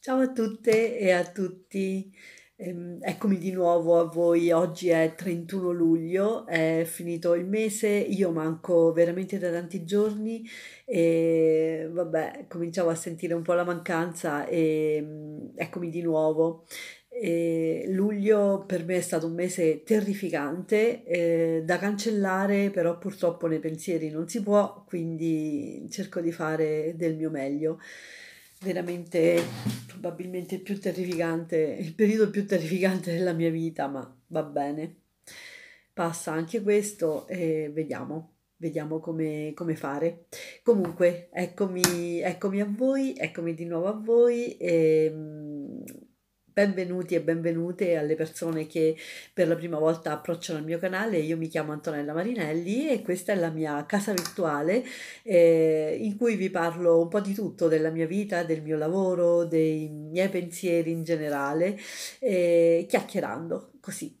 Ciao a tutte e a tutti, ehm, eccomi di nuovo a voi, oggi è 31 luglio, è finito il mese, io manco veramente da tanti giorni e vabbè cominciavo a sentire un po' la mancanza e mm, eccomi di nuovo. E luglio per me è stato un mese terrificante, eh, da cancellare, però purtroppo nei pensieri non si può, quindi cerco di fare del mio meglio veramente probabilmente il più terrificante, il periodo più terrificante della mia vita, ma va bene. Passa anche questo e vediamo, vediamo come, come fare. Comunque, eccomi, eccomi a voi, eccomi di nuovo a voi. E, ehm, Benvenuti e benvenute alle persone che per la prima volta approcciano il mio canale. Io mi chiamo Antonella Marinelli e questa è la mia casa virtuale eh, in cui vi parlo un po' di tutto, della mia vita, del mio lavoro, dei miei pensieri in generale, eh, chiacchierando. Così,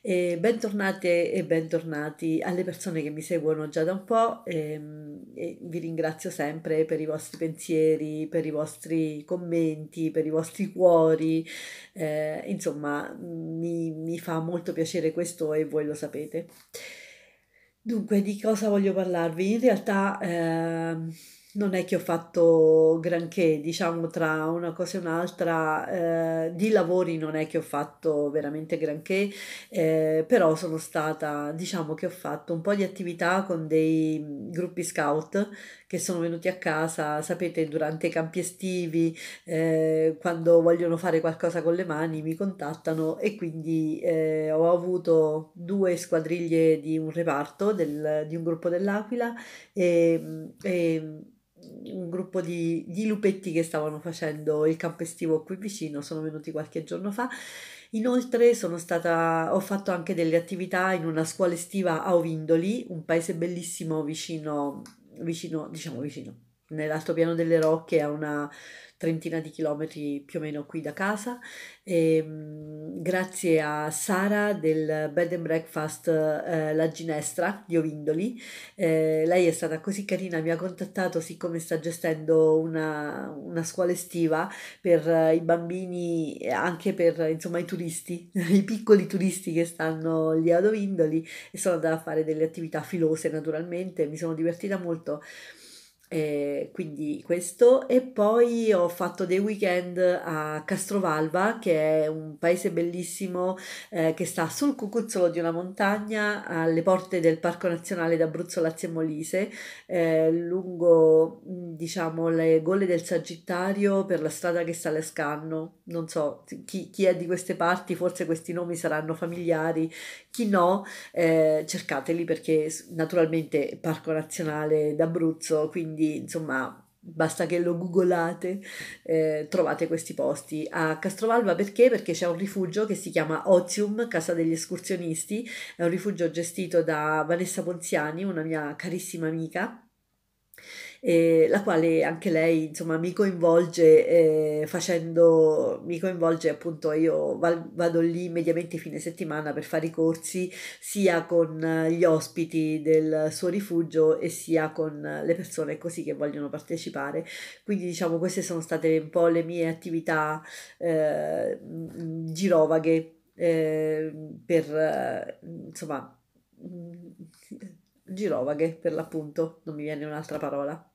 e bentornate e bentornati alle persone che mi seguono già da un po', e, ehm, e vi ringrazio sempre per i vostri pensieri, per i vostri commenti, per i vostri cuori, eh, insomma mi, mi fa molto piacere questo e voi lo sapete. Dunque, di cosa voglio parlarvi? In realtà... Eh, non è che ho fatto granché, diciamo tra una cosa e un'altra, eh, di lavori non è che ho fatto veramente granché, eh, però sono stata, diciamo che ho fatto un po' di attività con dei mm, gruppi scout che sono venuti a casa, sapete, durante i campi estivi, eh, quando vogliono fare qualcosa con le mani, mi contattano e quindi eh, ho avuto due squadriglie di un reparto, del, di un gruppo dell'Aquila e, e un gruppo di, di, lupetti che stavano facendo il campo estivo qui vicino, sono venuti qualche giorno fa. Inoltre sono stata, ho fatto anche delle attività in una scuola estiva a Ovindoli, un paese bellissimo vicino vicino, diciamo vicino, nell'altopiano delle Rocche, a una trentina di chilometri più o meno qui da casa. E, ehm, grazie a Sara del Bed and Breakfast eh, La Ginestra di Ovindoli, eh, lei è stata così carina, mi ha contattato siccome sta gestendo una, una scuola estiva per eh, i bambini, e anche per insomma i turisti, i piccoli turisti che stanno lì ad Ovindoli e sono andata a fare delle attività filose naturalmente, mi sono divertita molto. E eh, quindi questo e poi ho fatto dei weekend a Castrovalva che è un paese bellissimo eh, che sta sul cucuzzolo di una montagna alle porte del Parco Nazionale d'Abruzzo Lazio e Molise eh, lungo diciamo le gole del Sagittario per la strada che sale a Scanno non so chi, chi è di queste parti forse questi nomi saranno familiari chi no eh, cercateli perché naturalmente Parco Nazionale d'Abruzzo quindi quindi insomma basta che lo googolate eh, trovate questi posti. A Castrovalva perché? Perché c'è un rifugio che si chiama Ozium, Casa degli Escursionisti, è un rifugio gestito da Vanessa Ponziani, una mia carissima amica eh, la quale anche lei insomma mi coinvolge eh, facendo, mi coinvolge appunto io vado lì mediamente fine settimana per fare i corsi sia con eh, gli ospiti del suo rifugio e sia con eh, le persone così che vogliono partecipare. Quindi diciamo queste sono state un po' le mie attività eh, girovaghe eh, per eh, insomma girovaghe per l'appunto, non mi viene un'altra parola.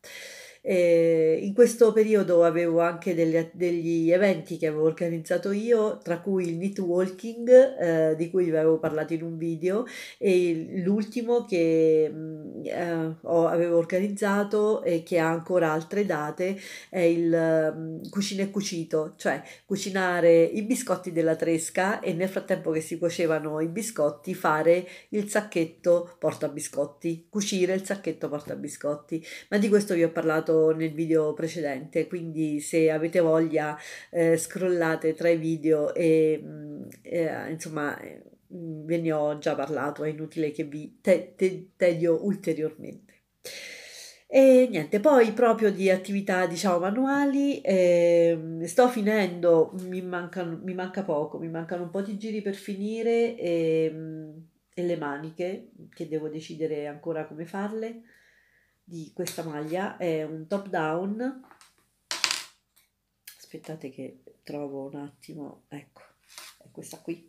E ehm, in questo periodo avevo anche delle, degli eventi che avevo organizzato io, tra cui il knit walking, eh, di cui vi avevo parlato in un video, e l'ultimo che mm, eh, ho, avevo organizzato e che ha ancora altre date è il um, cucina e cucito, cioè cucinare i biscotti della tresca e nel frattempo che si cuocevano i biscotti fare il sacchetto porta biscotti, cucire il sacchetto porta biscotti. Ma di questo vi ho parlato citato nel video precedente, quindi se avete voglia eh, scrollate tra i video e mm, eh, insomma mm, ve ne ho già parlato, è inutile che vi te- te- tedio ulteriormente. E niente, poi proprio di attività diciamo manuali, eh, sto finendo, mi, mancano, mi manca poco, mi mancano un po' di giri per finire e, ehm, e le maniche che devo decidere ancora come farle di questa maglia è un top down aspettate che trovo un attimo ecco è questa qui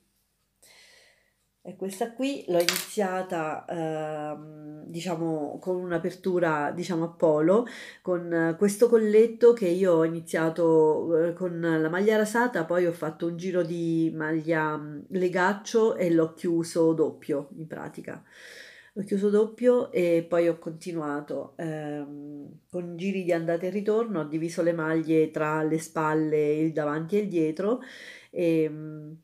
è questa qui l'ho iniziata ehm, diciamo con un'apertura diciamo a polo con questo colletto che io ho iniziato eh, con la maglia rasata poi ho fatto un giro di maglia mm, legaccio e l'ho chiuso doppio in pratica ho chiuso doppio e poi ho continuato ehm, con giri di andata e ritorno, ho diviso le maglie tra le spalle, il davanti e il dietro e, ehm,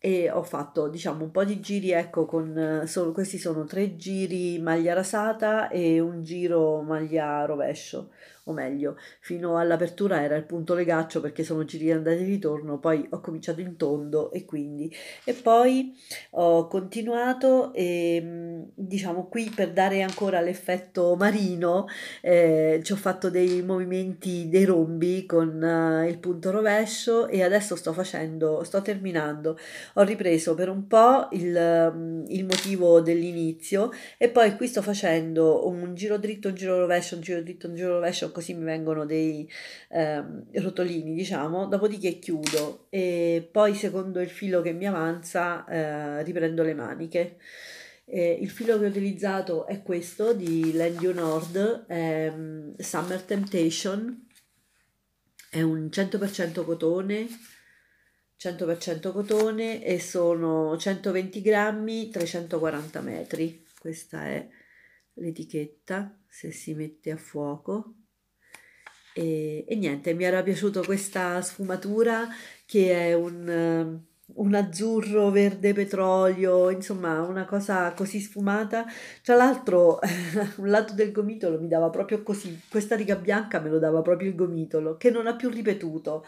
e ho fatto diciamo un po' di giri, ecco, con so, questi sono tre giri maglia rasata e un giro maglia rovescio o meglio, fino all'apertura era il punto legaccio perché sono giri andati e ritorno, poi ho cominciato in tondo e quindi e poi ho continuato e diciamo qui per dare ancora l'effetto marino eh, ci ho fatto dei movimenti dei rombi con eh, il punto rovescio e adesso sto facendo sto terminando ho ripreso per un po' il, il motivo dell'inizio e poi qui sto facendo un giro dritto un giro rovescio un giro dritto un giro rovescio così mi vengono dei eh, rotolini, diciamo, dopodiché chiudo e poi secondo il filo che mi avanza eh, riprendo le maniche. Eh, il filo che ho utilizzato è questo di Land You Nord, ehm, Summer Temptation, è un 100% cotone, 100% cotone e sono 120 grammi, 340 metri. Questa è l'etichetta, se si mette a fuoco. E, e, niente, mi era piaciuta questa sfumatura che è un, ehm, un, azzurro verde petrolio, insomma una cosa così sfumata. Tra l'altro un lato del gomitolo mi dava proprio così, questa riga bianca me lo dava proprio il gomitolo, che non ha più ripetuto.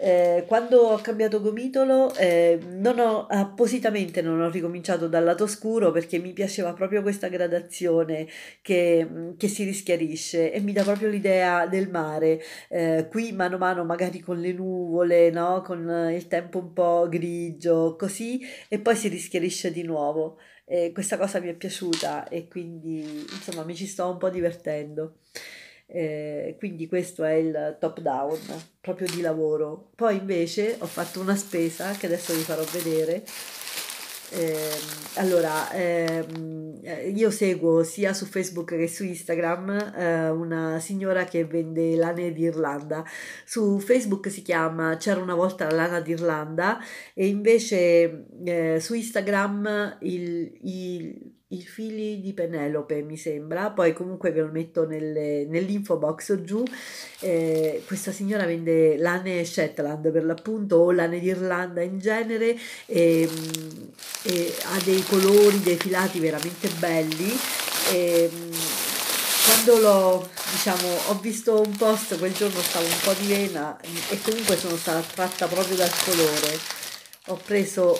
Eh, quando ho cambiato gomitolo, eh, non ho, appositamente non ho ricominciato dal lato scuro perché mi piaceva proprio questa gradazione che, mm, che si rischiarisce e mi dà proprio l'idea del mare. Eh, qui mano a mano, magari con le nuvole, no? con eh, il tempo un po' grigio, così, e poi si rischiarisce di nuovo. Eh, questa cosa mi è piaciuta e quindi insomma mi ci sto un po' divertendo. Eh, quindi questo è il top down proprio di lavoro. Poi invece ho fatto una spesa che adesso vi farò vedere. Eh, allora, ehm, io seguo sia su Facebook che su Instagram eh, una signora che vende lane d'Irlanda. Su Facebook si chiama C'era una volta la lana d'Irlanda e invece eh, su Instagram il, il i figli di Penelope, mi sembra, poi comunque ve lo metto nelle, nell'info box giù. Eh, questa signora vende lane Shetland per l'appunto o lane d'Irlanda in genere e, ehm, e ha dei colori, dei filati veramente belli. E, ehm, quando l'ho, diciamo, ho visto un post quel giorno stavo un po' di vena e comunque sono stata attratta proprio dal colore. Ho preso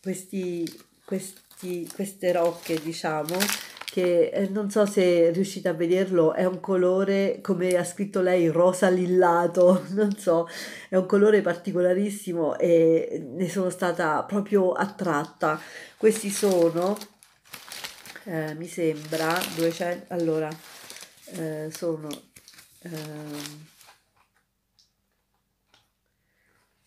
questi, questi questi, queste rocche, diciamo, che eh, non so se riuscite a vederlo, è un colore, come ha scritto lei, rosa lillato, non so, è un colore particolarissimo e ne sono stata proprio attratta. Questi sono, eh, mi sembra, 200, allora, eh, sono... Ehm,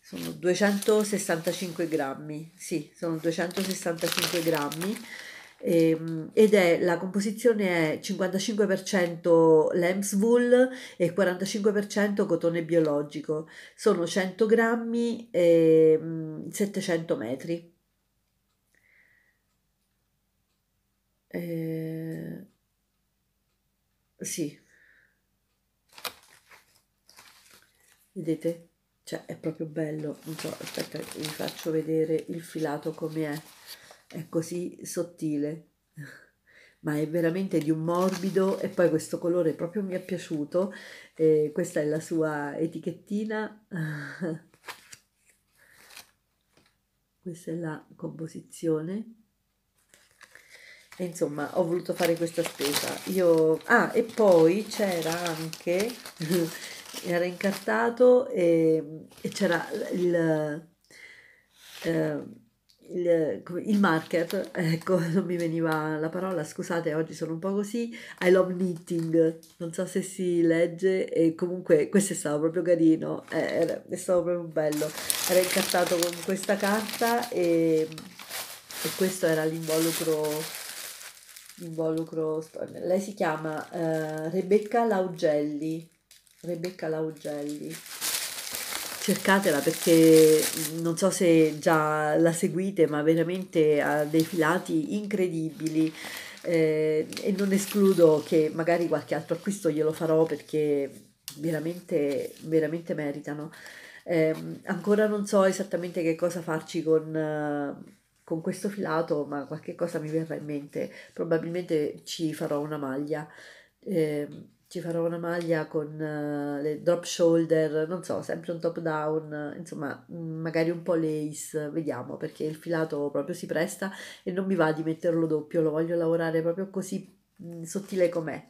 sono 265 grammi, sì, sono 265 grammi ehm, ed è, la composizione è 55% lamb's wool e 45% cotone biologico, sono 100 grammi e mh, mm, 700 metri. Eh, sì, vedete? cioè è proprio bello non so aspetta vi faccio vedere il filato come è è così sottile ma è veramente di un morbido e poi questo colore proprio mi è piaciuto e questa è la sua etichettina questa è la composizione e insomma ho voluto fare questa spesa io ah e poi c'era anche era incartato e, e c'era il, eh, il, il, market, ecco non mi veniva la parola, scusate oggi sono un po' così, I love knitting, non so se si legge e comunque questo è stato proprio carino, eh, era, è stato proprio bello, era incartato con questa carta e, e questo era l'involucro involucro. Lei si chiama uh, Rebecca Laugelli Rebecca Laugelli. Cercatela perché non so se già la seguite, ma veramente ha dei filati incredibili. Eh, e non escludo che magari qualche altro acquisto glielo farò perché veramente, veramente meritano. Eh, ancora non so esattamente che cosa farci con, con, questo filato, ma qualche cosa mi verrà in mente. Probabilmente ci farò una maglia. Eh, ci farò una maglia con uh, le drop shoulder, non so, sempre un top down, insomma, mm, magari un po' lace, vediamo, perché il filato proprio si presta e non mi va di metterlo doppio, lo voglio lavorare proprio così mh, mm, sottile com'è.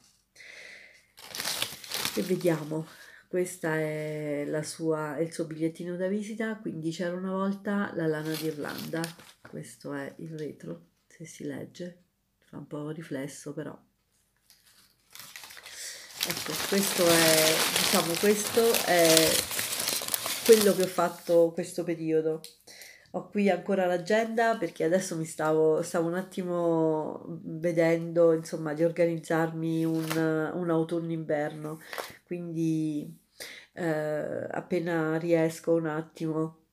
E vediamo. Questo è sua, il suo bigliettino da visita, quindi c'era una volta la lana d'Irlanda, questo è il retro, se si legge, fa un po' riflesso però ecco questo è diciamo questo è quello che ho fatto questo periodo ho qui ancora l'agenda perché adesso mi stavo, stavo un attimo vedendo insomma di organizzarmi un, un autunno inverno quindi eh, appena riesco un attimo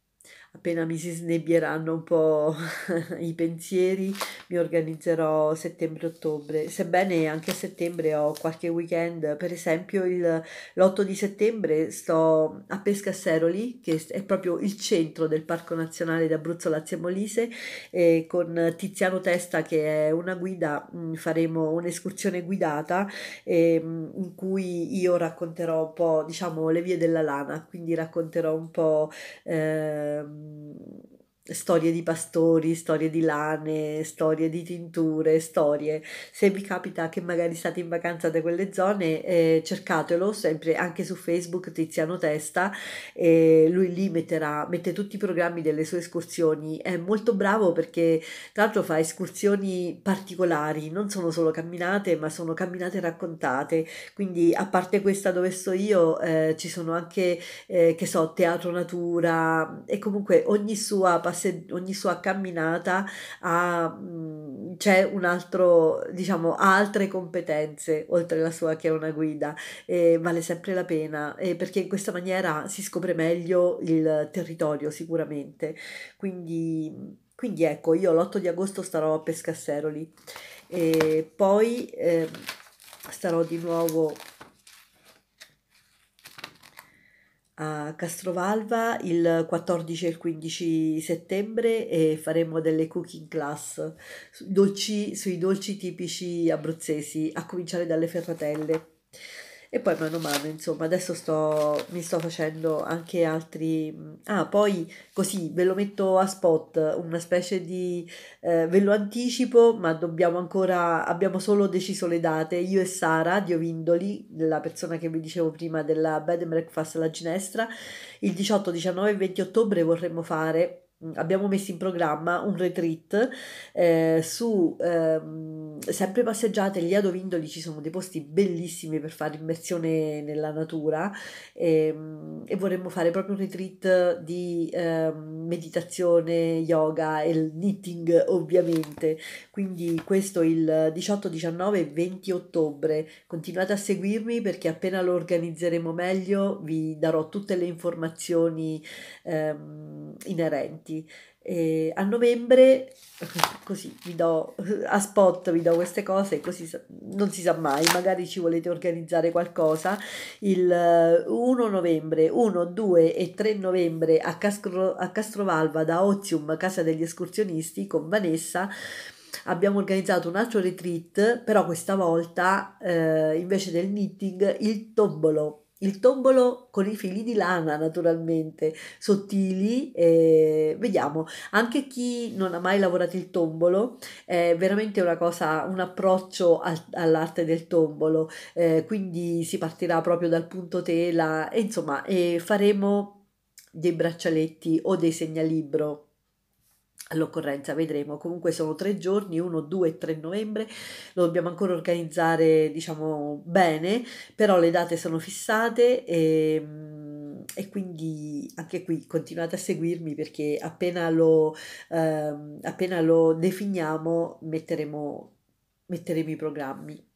appena mi si snebbieranno un po' i pensieri, mi organizzerò settembre-ottobre. Sebbene anche a settembre ho qualche weekend, per esempio il, l'8 di settembre sto a Pesca Seroli, che è proprio il centro del Parco Nazionale d'Abruzzo Lazio Molise, e con Tiziano Testa che è una guida mm, faremo un'escursione guidata eh, in cui io racconterò un po', diciamo, le vie della lana, quindi racconterò un po' eh, um, storie di pastori, storie di lane, storie di tinture, storie. Se vi capita che magari state in vacanza da quelle zone, eh, cercatelo sempre anche su Facebook Tiziano Testa, eh, lui lì metterà, mette tutti i programmi delle sue escursioni, è molto bravo perché tra l'altro fa escursioni particolari, non sono solo camminate ma sono camminate raccontate, quindi a parte questa dove sto io eh, ci sono anche, eh, che so, teatro natura e comunque ogni sua passione sed- ogni sua camminata ha, mhmm, c'è un altro, diciamo, ha altre competenze oltre la sua che è una guida e vale sempre la pena e perché in questa maniera si scopre meglio il territorio sicuramente. Quindi, quindi ecco, io l'8 di agosto starò a Pescasseroli e poi eh, starò di nuovo a Castrovalva il 14 e il 15 settembre e faremo delle cooking class sui dolci, sui dolci tipici abruzzesi, a cominciare dalle ferratelle. E poi mano a mano, insomma, adesso sto, mi sto facendo anche altri... Mm, ah, poi così ve lo metto a spot, una specie di... Eh, ve lo anticipo, ma dobbiamo ancora... abbiamo solo deciso le date. Io e Sara Diovindoli, la persona che vi dicevo prima della Bed and Breakfast alla Ginestra, il 18, 19 e 20 ottobre vorremmo fare abbiamo messo in programma un retreat eh, su ehm, sempre passeggiate gli ad Ovindoli ci sono dei posti bellissimi per fare immersione nella natura ehm, e vorremmo fare proprio un retreat di ehm, meditazione yoga e il knitting ovviamente quindi questo il 18 19 e 20 ottobre continuate a seguirmi perché appena lo organizzeremo meglio vi darò tutte le informazioni ehm, inerenti avanti. E eh, a novembre, così vi do a spot, vi do queste cose, così non si sa mai, magari ci volete organizzare qualcosa. Il 1 eh, novembre, 1, 2 e 3 novembre a, Castro, a Castrovalva da Ozium, casa degli escursionisti, con Vanessa abbiamo organizzato un altro retreat, però questa volta eh, invece del knitting, il tombolo il tombolo con i fili di lana naturalmente, sottili, eh, vediamo, anche chi non ha mai lavorato il tombolo, è veramente una cosa, un approccio al, all'arte del tombolo, eh, quindi si partirà proprio dal punto tela e insomma eh, faremo dei braccialetti o dei segnalibro all'occorrenza, vedremo. Comunque sono tre giorni, 1, 2 3 novembre, lo dobbiamo ancora organizzare, diciamo, bene, però le date sono fissate e, ehm, e quindi anche qui continuate a seguirmi perché appena lo, ehm, appena lo definiamo metteremo, metteremo i programmi,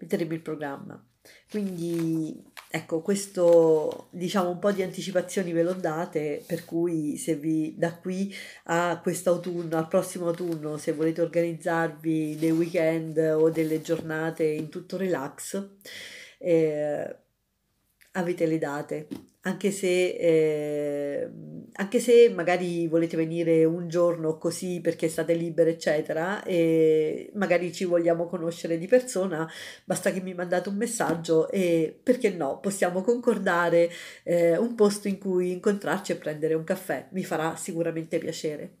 metteremo il programma. Quindi Ecco, questo diciamo un po' di anticipazioni ve l'ho date, per cui se vi da qui a quest'autunno, al prossimo autunno, se volete organizzarvi dei weekend o delle giornate in tutto relax, eh, avete le date, anche se, eh, anche se magari volete venire un giorno così perché state libere, eccetera, e magari ci vogliamo conoscere di persona, basta che mi mandate un messaggio e perché no, possiamo concordare eh, un posto in cui incontrarci e prendere un caffè, mi farà sicuramente piacere.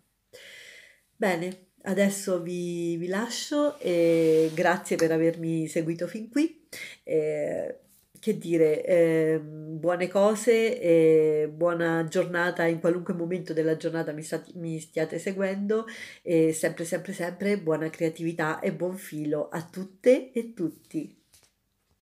Bene, adesso vi, vi lascio e grazie per avermi seguito fin qui. Eh, che dire, eh, buone cose, eh, buona giornata in qualunque momento della giornata mi, stati, mi stiate seguendo e sempre sempre sempre buona creatività e buon filo a tutte e tutti.